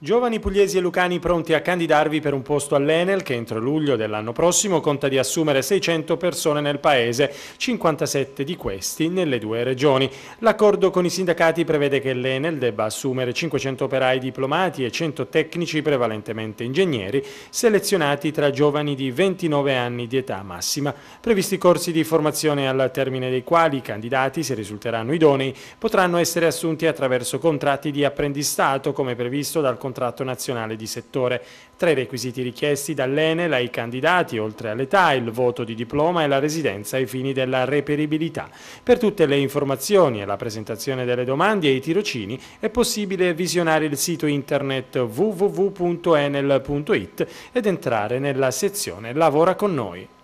Giovani pugliesi e lucani pronti a candidarvi per un posto all'Enel che entro luglio dell'anno prossimo conta di assumere 600 persone nel paese, 57 di questi nelle due regioni. L'accordo con i sindacati prevede che l'Enel debba assumere 500 operai diplomati e 100 tecnici prevalentemente ingegneri selezionati tra giovani di 29 anni di età massima. Previsti corsi di formazione al termine dei quali i candidati, se risulteranno idonei, potranno essere assunti attraverso contratti di apprendistato come previsto dal Consiglio contratto nazionale di settore. Tra i requisiti richiesti dall'Enel ai candidati, oltre all'età, il voto di diploma e la residenza ai fini della reperibilità. Per tutte le informazioni e la presentazione delle domande e i tirocini è possibile visionare il sito internet www.enel.it ed entrare nella sezione Lavora con noi.